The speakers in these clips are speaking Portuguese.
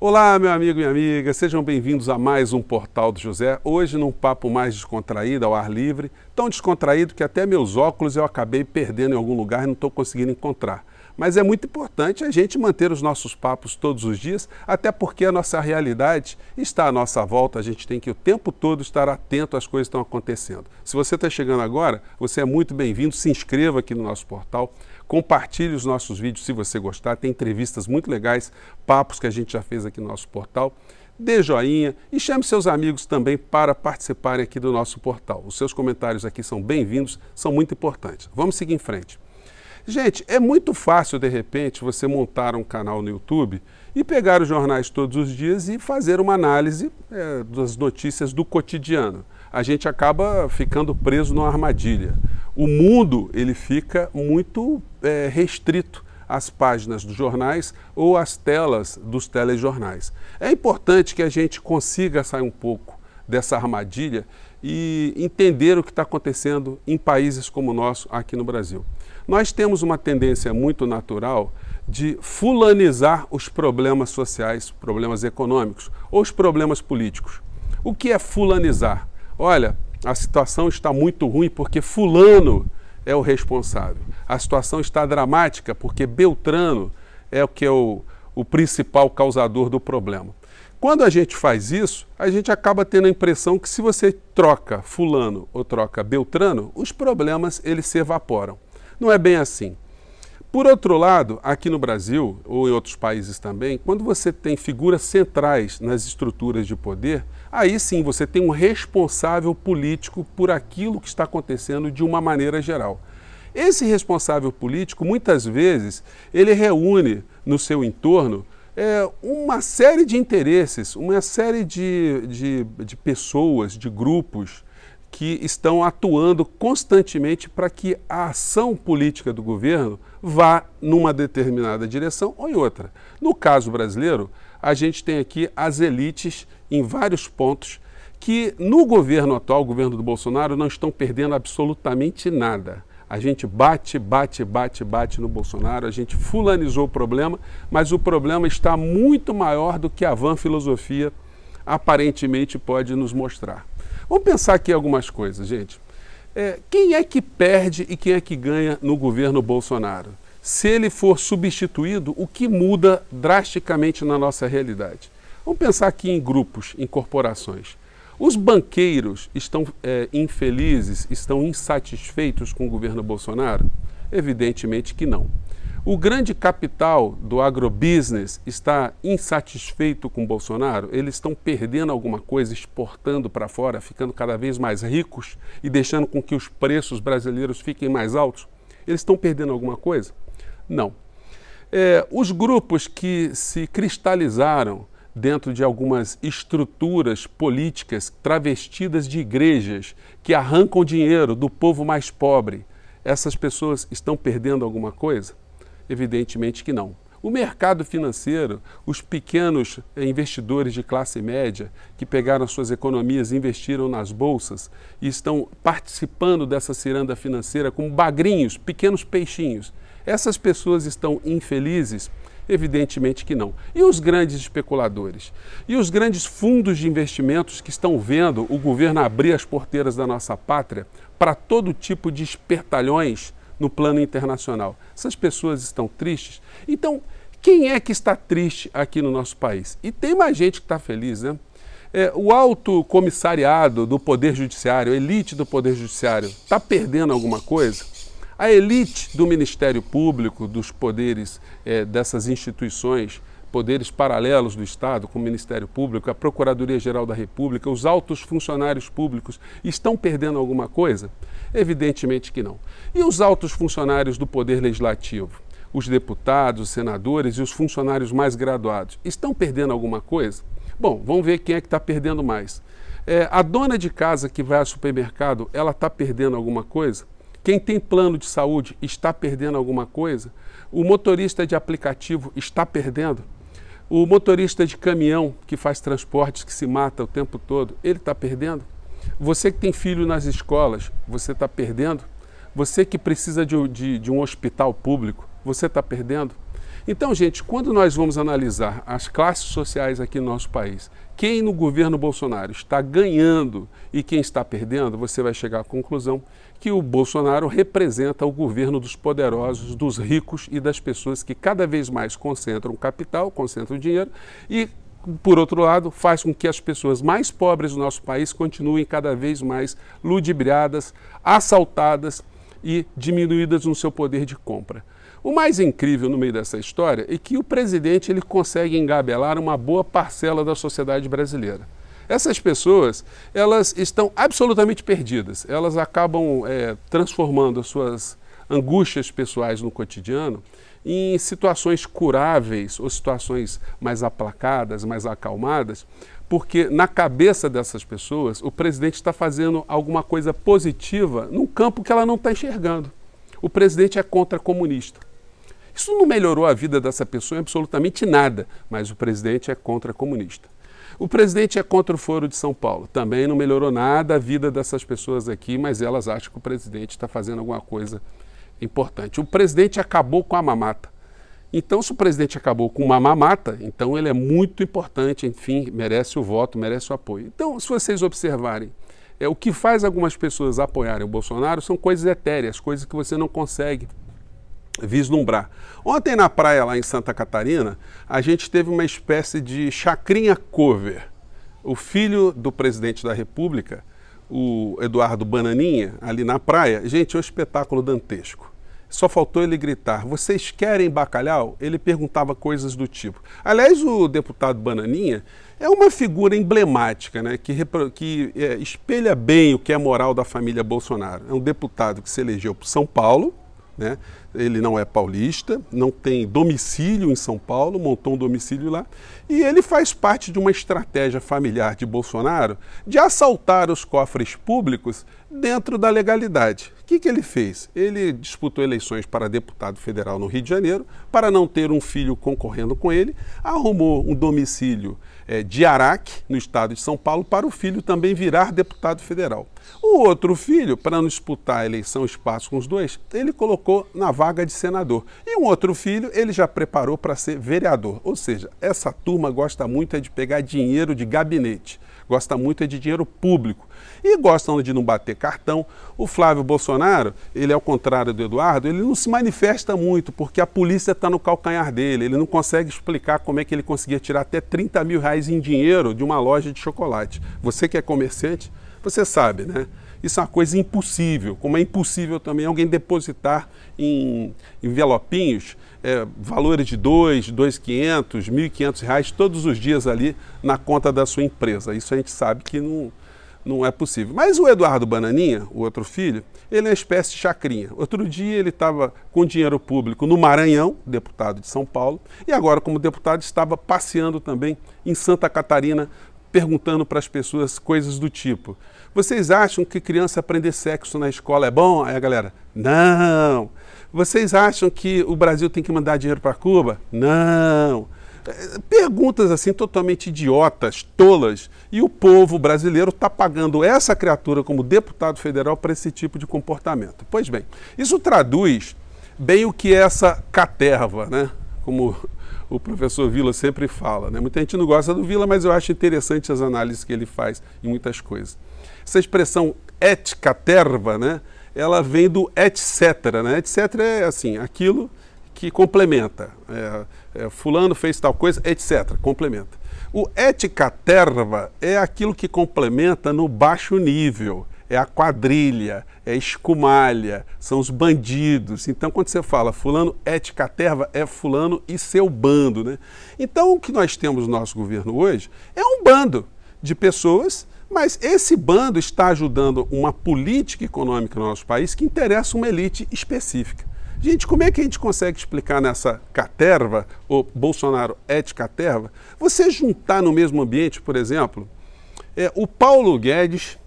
Olá, meu amigo e minha amiga, sejam bem-vindos a mais um Portal do José. Hoje, num papo mais descontraído, ao ar livre, tão descontraído que até meus óculos eu acabei perdendo em algum lugar e não estou conseguindo encontrar. Mas é muito importante a gente manter os nossos papos todos os dias, até porque a nossa realidade está à nossa volta, a gente tem que o tempo todo estar atento às coisas que estão acontecendo. Se você está chegando agora, você é muito bem-vindo, se inscreva aqui no nosso portal, Compartilhe os nossos vídeos se você gostar. Tem entrevistas muito legais, papos que a gente já fez aqui no nosso portal. Dê joinha e chame seus amigos também para participarem aqui do nosso portal. Os seus comentários aqui são bem-vindos, são muito importantes. Vamos seguir em frente. Gente, é muito fácil de repente você montar um canal no YouTube e pegar os jornais todos os dias e fazer uma análise é, das notícias do cotidiano. A gente acaba ficando preso numa armadilha o mundo ele fica muito é, restrito às páginas dos jornais ou às telas dos telejornais. É importante que a gente consiga sair um pouco dessa armadilha e entender o que está acontecendo em países como o nosso aqui no Brasil. Nós temos uma tendência muito natural de fulanizar os problemas sociais, problemas econômicos ou os problemas políticos. O que é fulanizar? Olha, a situação está muito ruim porque Fulano é o responsável. A situação está dramática porque Beltrano é o que é o, o principal causador do problema. Quando a gente faz isso, a gente acaba tendo a impressão que se você troca fulano ou troca beltrano, os problemas eles se evaporam. Não é bem assim. Por outro lado, aqui no Brasil ou em outros países também, quando você tem figuras centrais nas estruturas de poder, aí sim você tem um responsável político por aquilo que está acontecendo de uma maneira geral. Esse responsável político, muitas vezes, ele reúne no seu entorno é, uma série de interesses, uma série de, de, de pessoas, de grupos que estão atuando constantemente para que a ação política do governo vá numa determinada direção ou em outra. No caso brasileiro, a gente tem aqui as elites em vários pontos que no governo atual, o governo do Bolsonaro, não estão perdendo absolutamente nada. A gente bate, bate, bate, bate no Bolsonaro, a gente fulanizou o problema, mas o problema está muito maior do que a van filosofia aparentemente pode nos mostrar. Vamos pensar aqui algumas coisas, gente. É, quem é que perde e quem é que ganha no governo Bolsonaro? Se ele for substituído, o que muda drasticamente na nossa realidade? Vamos pensar aqui em grupos, em corporações. Os banqueiros estão é, infelizes, estão insatisfeitos com o governo Bolsonaro? Evidentemente que não. O grande capital do agrobusiness está insatisfeito com Bolsonaro? Eles estão perdendo alguma coisa, exportando para fora, ficando cada vez mais ricos e deixando com que os preços brasileiros fiquem mais altos? Eles estão perdendo alguma coisa? Não. É, os grupos que se cristalizaram dentro de algumas estruturas políticas travestidas de igrejas que arrancam dinheiro do povo mais pobre, essas pessoas estão perdendo alguma coisa? Evidentemente que não. O mercado financeiro, os pequenos eh, investidores de classe média que pegaram suas economias, investiram nas bolsas e estão participando dessa ciranda financeira como bagrinhos, pequenos peixinhos. Essas pessoas estão infelizes? Evidentemente que não. E os grandes especuladores? E os grandes fundos de investimentos que estão vendo o governo abrir as porteiras da nossa pátria para todo tipo de espertalhões no plano internacional. Essas pessoas estão tristes. Então, quem é que está triste aqui no nosso país? E tem mais gente que está feliz, né? É, o alto comissariado do Poder Judiciário, a elite do Poder Judiciário, está perdendo alguma coisa? A elite do Ministério Público, dos poderes é, dessas instituições, poderes paralelos do Estado, com o Ministério Público, a Procuradoria-Geral da República, os altos funcionários públicos, estão perdendo alguma coisa? Evidentemente que não. E os altos funcionários do Poder Legislativo? Os deputados, os senadores e os funcionários mais graduados estão perdendo alguma coisa? Bom, vamos ver quem é que está perdendo mais. É, a dona de casa que vai ao supermercado, ela está perdendo alguma coisa? Quem tem plano de saúde está perdendo alguma coisa? O motorista de aplicativo está perdendo? O motorista de caminhão que faz transportes, que se mata o tempo todo, ele está perdendo? Você que tem filho nas escolas, você está perdendo? Você que precisa de, de, de um hospital público, você está perdendo? Então, gente, quando nós vamos analisar as classes sociais aqui no nosso país, quem no governo Bolsonaro está ganhando e quem está perdendo, você vai chegar à conclusão que o Bolsonaro representa o governo dos poderosos, dos ricos e das pessoas que cada vez mais concentram capital, concentram dinheiro e por outro lado, faz com que as pessoas mais pobres do nosso país continuem cada vez mais ludibriadas, assaltadas e diminuídas no seu poder de compra. O mais incrível no meio dessa história é que o presidente ele consegue engabelar uma boa parcela da sociedade brasileira. Essas pessoas, elas estão absolutamente perdidas. Elas acabam é, transformando as suas angústias pessoais no cotidiano em situações curáveis ou situações mais aplacadas, mais acalmadas, porque na cabeça dessas pessoas o presidente está fazendo alguma coisa positiva num campo que ela não está enxergando. O presidente é contra comunista. Isso não melhorou a vida dessa pessoa em absolutamente nada, mas o presidente é contra comunista. O presidente é contra o Foro de São Paulo. Também não melhorou nada a vida dessas pessoas aqui, mas elas acham que o presidente está fazendo alguma coisa importante. O presidente acabou com a mamata. Então, se o presidente acabou com uma mamata, então ele é muito importante, enfim, merece o voto, merece o apoio. Então, se vocês observarem, é, o que faz algumas pessoas apoiarem o Bolsonaro são coisas etéreas, coisas que você não consegue vislumbrar. Ontem na praia lá em Santa Catarina, a gente teve uma espécie de chacrinha cover. O filho do presidente da República, o Eduardo Bananinha, ali na praia, gente, é um espetáculo dantesco. Só faltou ele gritar: "Vocês querem bacalhau?" Ele perguntava coisas do tipo. Aliás, o deputado Bananinha é uma figura emblemática, né, que, que é, espelha bem o que é a moral da família Bolsonaro. É um deputado que se elegeu para São Paulo, né? Ele não é paulista, não tem domicílio em São Paulo, montou um domicílio lá. E ele faz parte de uma estratégia familiar de Bolsonaro de assaltar os cofres públicos dentro da legalidade. O que, que ele fez? Ele disputou eleições para deputado federal no Rio de Janeiro, para não ter um filho concorrendo com ele, arrumou um domicílio é, de Araque, no estado de São Paulo, para o filho também virar deputado federal. O outro filho, para não disputar a eleição espaço com os dois, ele colocou na vaga de senador. E um outro filho, ele já preparou para ser vereador. Ou seja, essa turma gosta muito é de pegar dinheiro de gabinete gosta muito é de dinheiro público e gostam de não bater cartão. O Flávio Bolsonaro, ele é o contrário do Eduardo, ele não se manifesta muito porque a polícia está no calcanhar dele. Ele não consegue explicar como é que ele conseguia tirar até 30 mil reais em dinheiro de uma loja de chocolate. Você que é comerciante, você sabe, né? Isso é uma coisa impossível, como é impossível também alguém depositar em envelopinhos é, valores de 2, 2,500, 1.500 reais todos os dias ali na conta da sua empresa. Isso a gente sabe que não, não é possível. Mas o Eduardo Bananinha, o outro filho, ele é uma espécie de chacrinha. Outro dia ele estava com dinheiro público no Maranhão, deputado de São Paulo, e agora, como deputado, estava passeando também em Santa Catarina, perguntando para as pessoas coisas do tipo: vocês acham que criança aprender sexo na escola é bom? Aí a galera: não. Vocês acham que o Brasil tem que mandar dinheiro para Cuba? Não. É, perguntas assim totalmente idiotas, tolas, e o povo brasileiro está pagando essa criatura como deputado federal para esse tipo de comportamento. Pois bem, isso traduz bem o que é essa caterva, né? Como o professor Vila sempre fala. Né? Muita gente não gosta do Vila, mas eu acho interessante as análises que ele faz em muitas coisas. Essa expressão et caterva, né? ela vem do etc. Né? cetera é assim, aquilo que complementa. É, é, fulano fez tal coisa, etc. Complementa. O et caterva é aquilo que complementa no baixo nível é a quadrilha, é a escumalha, são os bandidos. Então, quando você fala fulano é ticaterva, é fulano e seu bando. Né? Então, o que nós temos no nosso governo hoje é um bando de pessoas, mas esse bando está ajudando uma política econômica no nosso país que interessa uma elite específica. Gente, como é que a gente consegue explicar nessa caterva, ou Bolsonaro é de caterva, você juntar no mesmo ambiente, por exemplo, é, o Paulo Guedes,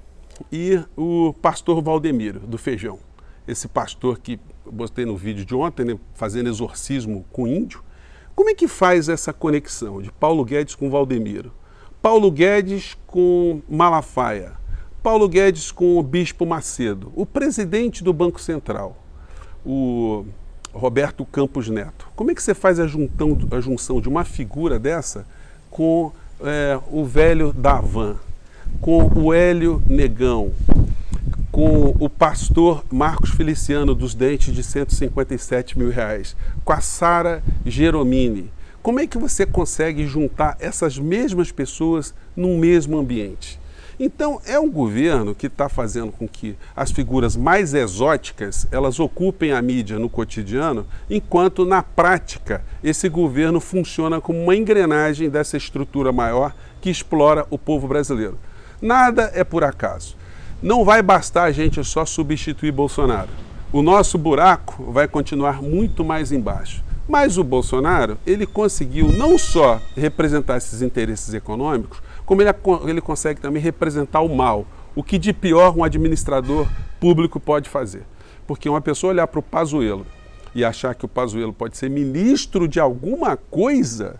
e o pastor Valdemiro, do Feijão. Esse pastor que eu botei no vídeo de ontem, né, fazendo exorcismo com índio. Como é que faz essa conexão de Paulo Guedes com Valdemiro? Paulo Guedes com Malafaia? Paulo Guedes com o Bispo Macedo? O presidente do Banco Central, o Roberto Campos Neto. Como é que você faz a, juntão, a junção de uma figura dessa com é, o velho da com o Hélio Negão, com o pastor Marcos Feliciano dos Dentes de 157 mil reais, com a Sara Geromini. Como é que você consegue juntar essas mesmas pessoas num mesmo ambiente? Então é um governo que está fazendo com que as figuras mais exóticas elas ocupem a mídia no cotidiano, enquanto na prática esse governo funciona como uma engrenagem dessa estrutura maior que explora o povo brasileiro. Nada é por acaso. Não vai bastar a gente só substituir Bolsonaro. O nosso buraco vai continuar muito mais embaixo. Mas o Bolsonaro, ele conseguiu não só representar esses interesses econômicos, como ele, ele consegue também representar o mal, o que de pior um administrador público pode fazer. Porque uma pessoa olhar para o Pazuello e achar que o Pazuello pode ser ministro de alguma coisa,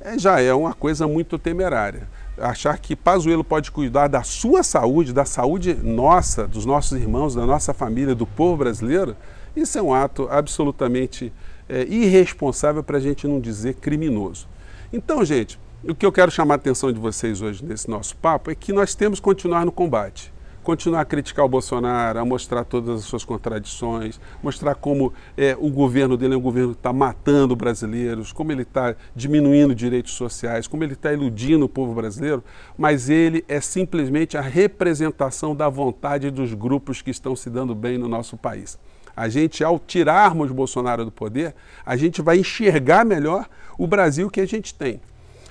é, já é uma coisa muito temerária achar que Pazuello pode cuidar da sua saúde, da saúde nossa, dos nossos irmãos, da nossa família, do povo brasileiro, isso é um ato absolutamente é, irresponsável para a gente não dizer criminoso. Então, gente, o que eu quero chamar a atenção de vocês hoje nesse nosso papo é que nós temos que continuar no combate continuar a criticar o Bolsonaro, a mostrar todas as suas contradições, mostrar como é, o governo dele é um governo que está matando brasileiros, como ele está diminuindo direitos sociais, como ele está iludindo o povo brasileiro, mas ele é simplesmente a representação da vontade dos grupos que estão se dando bem no nosso país. A gente, ao tirarmos Bolsonaro do poder, a gente vai enxergar melhor o Brasil que a gente tem,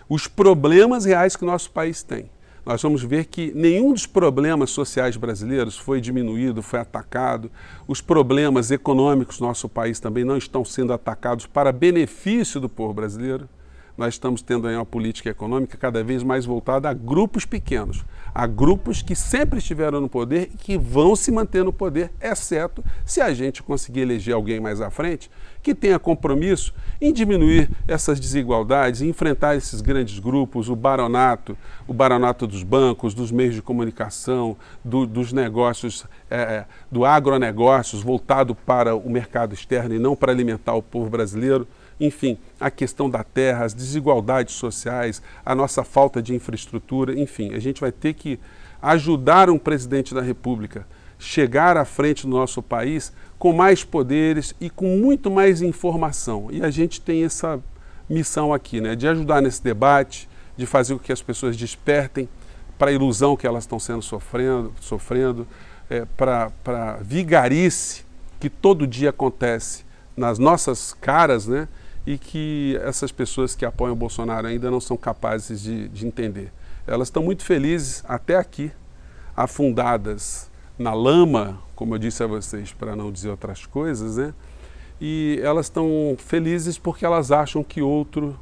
os problemas reais que o nosso país tem nós vamos ver que nenhum dos problemas sociais brasileiros foi diminuído, foi atacado. Os problemas econômicos do nosso país também não estão sendo atacados para benefício do povo brasileiro. Nós estamos tendo aí uma política econômica cada vez mais voltada a grupos pequenos a grupos que sempre estiveram no poder e que vão se manter no poder, exceto se a gente conseguir eleger alguém mais à frente que tenha compromisso em diminuir essas desigualdades, enfrentar esses grandes grupos, o baronato, o baronato dos bancos, dos meios de comunicação, do, dos negócios, é, é do agronegócios voltado para o mercado externo e não para alimentar o povo brasileiro enfim, a questão da terra, as desigualdades sociais, a nossa falta de infraestrutura, enfim, a gente vai ter que ajudar um presidente da República chegar à frente do nosso país com mais poderes e com muito mais informação. E a gente tem essa missão aqui, né, de ajudar nesse debate, de fazer com que as pessoas despertem para a ilusão que elas estão sendo sofrendo, sofrendo é, para a vigarice que todo dia acontece nas nossas caras, né? e que essas pessoas que apoiam o Bolsonaro ainda não são capazes de, de entender. Elas estão muito felizes até aqui, afundadas na lama, como eu disse a vocês, para não dizer outras coisas, né? E elas estão felizes porque elas acham que outro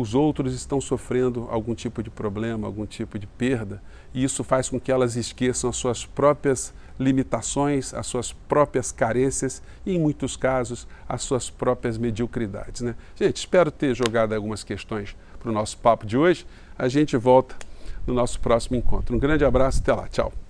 os outros estão sofrendo algum tipo de problema, algum tipo de perda, e isso faz com que elas esqueçam as suas próprias limitações, as suas próprias carências e, em muitos casos, as suas próprias mediocridades. Né? Gente, espero ter jogado algumas questões para o nosso papo de hoje. A gente volta no nosso próximo encontro. Um grande abraço, até lá, tchau.